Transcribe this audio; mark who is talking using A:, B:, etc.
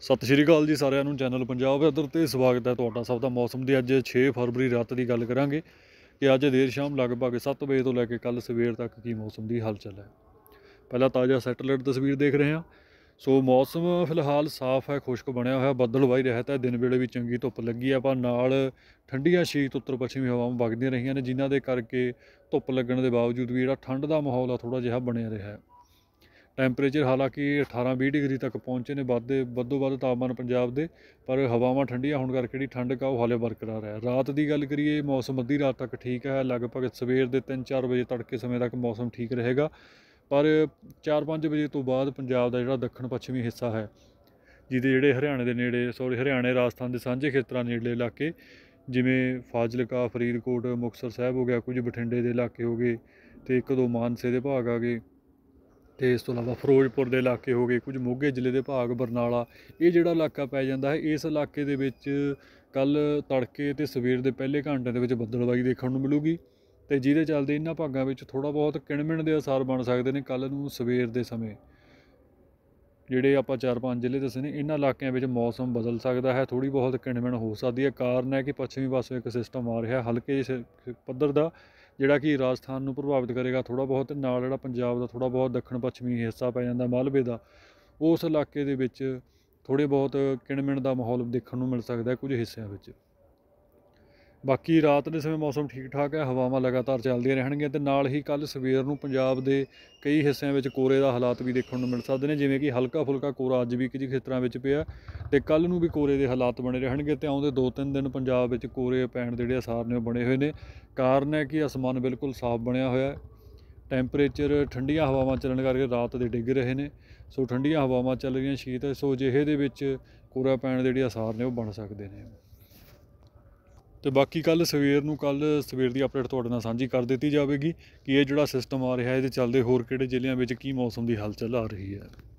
A: ਸਤਿ ਸ਼੍ਰੀ ਅਕਾਲ ਜੀ ਸਾਰਿਆਂ ਨੂੰ ਚੈਨਲ ਪੰਜਾਬ ਅਦਰ ਤੇ ਸਵਾਗਤ ਹੈ ਤੁਹਾਡਾ ਸਭ ਦਾ ਮੌਸਮ ਦੀ ਅੱਜ 6 ਫਰਵਰੀ ਰਾਤ ਦੀ ਗੱਲ ਕਰਾਂਗੇ ਕਿ ਅੱਜ ਦੇਰ ਸ਼ਾਮ ਲਗਭਗ 7 ਵਜੇ ਤੋਂ ਲੈ ਕੇ ਕੱਲ ਸਵੇਰ ਤੱਕ ਕੀ ਮੌਸਮ ਦੀ ਹਲਚਲ ਹੈ ਪਹਿਲਾਂ ਤਾਜ਼ਾ ਸੈਟੇਲਾਈਟ ਤਸਵੀਰ ਦੇਖ ਰਹੇ ਹਾਂ ਸੋ ਮੌਸਮ ਫਿਲਹਾਲ ਸਾਫ਼ ਹੈ ਖੁਸ਼ਕ ਬਣਿਆ ਹੋਇਆ ਬੱਦਲ ਵਾਈ ਰਿਹਾ ਹੈ ਦਿਨ ਵੇਲੇ ਵੀ ਚੰਗੀ ਧੁੱਪ ਲੱਗੀ ਹੈ ਪਰ ਨਾਲ ਠੰਡੀਆਂ ਸ਼ੀਤ ਉੱਤਰ ਪੱਛਮੀ ਹਵਾਵਾਂ ਵਗਦੀਆਂ ਰਹੀਆਂ ਨੇ ਜਿਨ੍ਹਾਂ ਦੇ ਕਰਕੇ ਧੁੱਪ ਲੱਗਣ ਦੇ ਬਾਵਜੂਦ ਵੀ ਜਿਹੜਾ ਠੰਡ ਦਾ ਮਾਹੌਲ ਆ ਥੋੜਾ ਜਿਹਾ ਬਣਿਆ ਰਿਹਾ ਹੈ ਟੈਂਪਰੇਚਰ ਹਾਲਾਂਕਿ 18 20 ਡਿਗਰੀ ਤੱਕ ਪਹੁੰਚੇ ਨੇ ਵੱਧੇ ਵੱਧੋ ਵੱਧ ਤਾਪਮਾਨ ਪੰਜਾਬ ਦੇ ਪਰ ਹਵਾਵਾਂ ਠੰਡੀਆਂ ਹੋਣ ਕਰਕੇ ਜਿਹੜੀ ਠੰਡਕ ਆ ਉਹ ਹਾਲੇ ਬਰਕਰਾਰ ਹੈ ਰਾਤ ਦੀ ਗੱਲ ਕਰੀਏ ਮੌਸਮ ਅੱਧੀ ਰਾਤ ਤੱਕ ਠੀਕ ਹੈ ਲਗਭਗ ਸਵੇਰ ਦੇ 3-4 ਵਜੇ ਤੜਕੇ ਸਮੇਂ ਤੱਕ ਮੌਸਮ ਠੀਕ ਰਹੇਗਾ ਪਰ 4-5 ਵਜੇ ਤੋਂ ਬਾਅਦ ਪੰਜਾਬ ਦਾ ਜਿਹੜਾ ਦੱਖਣ ਪੱਛਮੀ ਹਿੱਸਾ ਹੈ ਜਿਹਦੇ ਜਿਹੜੇ ਹਰਿਆਣੇ ਦੇ ਨੇੜੇ ਸੌਰੀ ਹਰਿਆਣੇ ਰਾਜਸਥਾਨ ਦੇ ਸਾਂਝੇ ਖੇਤਰਾਂ ਨੇੜਲੇ ਇਲਾਕੇ ਜਿਵੇਂ ਫਾਜ਼ਿਲਕਾ ਫਰੀਦਕੋਟ ਮੁਕਸਰ ਸਾਹਿਬ ਹੋ ਗਿਆ ਕੁਝ ਬਠਿੰਡੇ ਦੇ ਇਲਾਕੇ ਹੋ ਗਏ ਤੇ ਇੱਕ ਦੋ ਮਾਨਸੇ ਦੇ ਭਾਗ ਆ ਗਏ ਤੇ ਇਸ ਤੋਂ ਇਲਾਵਾ ਫਿਰੋਜ਼ਪੁਰ ਦੇ ਇਲਾਕੇ ਹੋ ਗਏ ਕੁਝ ਮੋਗੇ ਜ਼ਿਲ੍ਹੇ ਦੇ ਭਾਗ ਬਰਨਾਲਾ ਇਹ ਜਿਹੜਾ ਇਲਾਕਾ ਪੈ ਜਾਂਦਾ ਹੈ ਇਸ ਇਲਾਕੇ ਦੇ ਵਿੱਚ ਕੱਲ ਤੜਕੇ ਤੇ ਸਵੇਰ ਦੇ ਪਹਿਲੇ ਘੰਟੇ ਦੇ ਵਿੱਚ ਬੱਦਲਬਾਈ ਦੇਖਣ ਨੂੰ ਮਿਲੂਗੀ ਤੇ ਜਿਹਦੇ ਚੱਲਦੇ ਇਹਨਾਂ ਭਾਗਾਂ ਵਿੱਚ ਥੋੜਾ ਬਹੁਤ ਕਿਣਮਿਣ ਦੇ ਅਸਰ ਬਣ ਸਕਦੇ ਨੇ ਕੱਲ ਨੂੰ ਸਵੇਰ ਦੇ ਸਮੇਂ ਜਿਹੜੇ ਆਪਾਂ ਚਾਰ ਪੰਜ ਜ਼ਿਲ੍ਹੇ ਦੱਸੇ ਨੇ ਇਹਨਾਂ ਇਲਾਕਿਆਂ ਵਿੱਚ ਮੌਸਮ ਬਦਲ ਸਕਦਾ ਹੈ ਥੋੜੀ ਬਹੁਤ ਕਿਣਮਿਣ ਹੋ ਸਕਦੀ ਹੈ ਕਾਰਨ ਹੈ ਕਿ ਪੱਛਮੀ ਪਾਸੋਂ ਇੱਕ ਸਿਸਟਮ ਆ ਰਿਹਾ ਹਲਕੇ ਪੱਧਰ ਦਾ ਜਿਹੜਾ ਕਿ ਰਾਜਸਥਾਨ ਨੂੰ ਪ੍ਰਭਾਵਿਤ ਕਰੇਗਾ ਥੋੜਾ ਬਹੁਤ ਨਾਲ ਜਿਹੜਾ ਪੰਜਾਬ ਦਾ ਥੋੜਾ ਬਹੁਤ ਦੱਖਣ ਪੱਛਮੀ ਹਿੱਸਾ ਪੈ ਜਾਂਦਾ ਮਾਲਵੇ ਦਾ ਉਸ ਇਲਾਕੇ ਦੇ ਵਿੱਚ ਥੋੜੇ ਬਹੁਤ ਕਿਣਮਿਣ ਦਾ ਮਾਹੌਲ ਦੇਖਣ ਨੂੰ ਮਿਲ ਸਕਦਾ ਕੁਝ ਹਿੱਸਿਆਂ ਵਿੱਚ ਬਾਕੀ ਰਾਤ ਦੇ ਸਮੇਂ ਮੌਸਮ ਠੀਕ ਠਾਕ ਹੈ ਹਵਾਵਾਂ ਲਗਾਤਾਰ ਚੱਲਦੀਆਂ ਰਹਿਣਗੀਆਂ ਤੇ ਨਾਲ ਹੀ ਕੱਲ ਸਵੇਰ ਨੂੰ ਪੰਜਾਬ ਦੇ ਕਈ ਹਿੱਸਿਆਂ ਵਿੱਚ ਕੋਰੇ ਦਾ ਹਾਲਾਤ ਵੀ ਦੇਖਣ ਨੂੰ ਮਿਲ ਸਕਦੇ ਨੇ ਜਿਵੇਂ ਕਿ ਹਲਕਾ ਫੁਲਕਾ ਕੋਰਾ ਅੱਜ ਵੀ ਕਿਝ ਖੇਤਰਾਂ ਵਿੱਚ ਪਿਆ ਤੇ ਕੱਲ ਨੂੰ ਵੀ ਕੋਰੇ ਦੇ ਹਾਲਾਤ ਬਣੇ ਰਹਿਣਗੇ ਤੇ ਆਉਂਦੇ 2-3 ਦਿਨ ਪੰਜਾਬ ਵਿੱਚ ਕੋਰੇ ਪੈਣ ਦੇ ਜਿਹੜੇ ਅਸਾਰ ਨੇ ਉਹ ਬਣੇ ਹੋਏ ਨੇ ਕਾਰਨ ਹੈ ਕਿ ਅਸਮਾਨ ਬਿਲਕੁਲ ਸਾਫ਼ ਬਣਿਆ ਹੋਇਆ ਹੈ ਟੈਂਪਰੇਚਰ ਠੰਡੀਆਂ ਹਵਾਵਾਂ ਚੱਲਣ ਕਰਕੇ ਰਾਤ ਦੇ ਡਿੱਗ ਰਹੇ ਨੇ ਸੋ ਠੰਡੀਆਂ ਹਵਾਵਾਂ ਚੱਲ ਰਹੀਆਂ ਸ਼ੀਤ ਸੋ ਜਿਹੇ ਦੇ ਵਿੱਚ ਕੋਰਾ ਪੈਣ ਦੇ ਜਿਹੜੇ ਅਸਾਰ ਨੇ ਉਹ ਬਣ ਸਕਦੇ ਨੇ ਤੇ ਬਾਕੀ ਕੱਲ ਸਵੇਰ ਨੂੰ ਕੱਲ ਸਵੇਰ ਦੀ ਅਪਡੇਟ ਤੁਹਾਡੇ ਨਾਲ ਸਾਂਝੀ ਕਰ ਦਿੱਤੀ ਜਾਵੇਗੀ ਕਿ ਇਹ ਜਿਹੜਾ ਸਿਸਟਮ ਆ ਰਿਹਾ ਇਹਦੇ ਚੱਲਦੇ ਹੋਰ ਕਿਹੜੇ ਜ਼ਿਲ੍ਹਿਆਂ ਵਿੱਚ ਕੀ ਮੌਸਮ ਦੀ ਹਲਚਲ ਆ ਰਹੀ ਹੈ